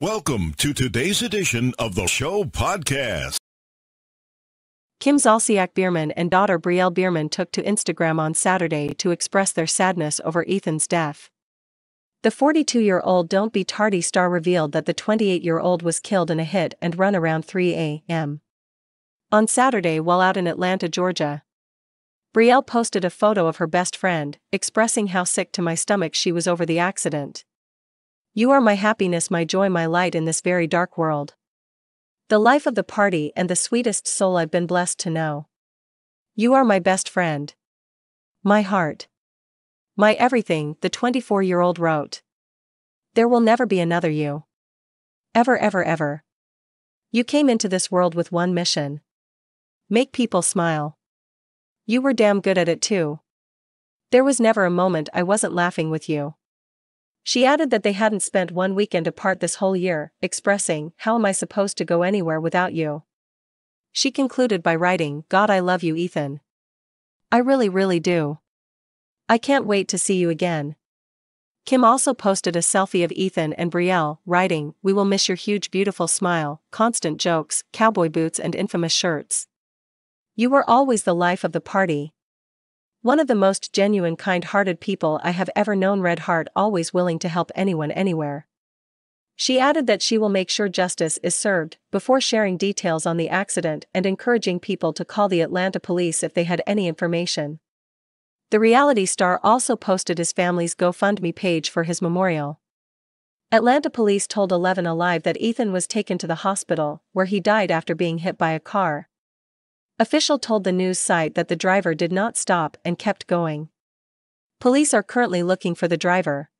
Welcome to today's edition of the show podcast. Kim Zolciak Bierman and daughter Brielle Bierman took to Instagram on Saturday to express their sadness over Ethan's death. The 42 year old Don't Be Tardy star revealed that the 28 year old was killed in a hit and run around 3 a.m. on Saturday while out in Atlanta, Georgia. Brielle posted a photo of her best friend, expressing how sick to my stomach she was over the accident. You are my happiness, my joy, my light in this very dark world. The life of the party and the sweetest soul I've been blessed to know. You are my best friend. My heart. My everything, the 24 year old wrote. There will never be another you. Ever, ever, ever. You came into this world with one mission make people smile. You were damn good at it too. There was never a moment I wasn't laughing with you. She added that they hadn't spent one weekend apart this whole year, expressing, How am I supposed to go anywhere without you? She concluded by writing, God, I love you, Ethan. I really, really do. I can't wait to see you again. Kim also posted a selfie of Ethan and Brielle, writing, We will miss your huge, beautiful smile, constant jokes, cowboy boots, and infamous shirts. You were always the life of the party, one of the most genuine kind-hearted people I have ever known Red Heart always willing to help anyone anywhere. She added that she will make sure justice is served before sharing details on the accident and encouraging people to call the Atlanta police if they had any information. The reality star also posted his family's GoFundMe page for his memorial. Atlanta police told Eleven Alive that Ethan was taken to the hospital, where he died after being hit by a car, Official told the news site that the driver did not stop and kept going. Police are currently looking for the driver,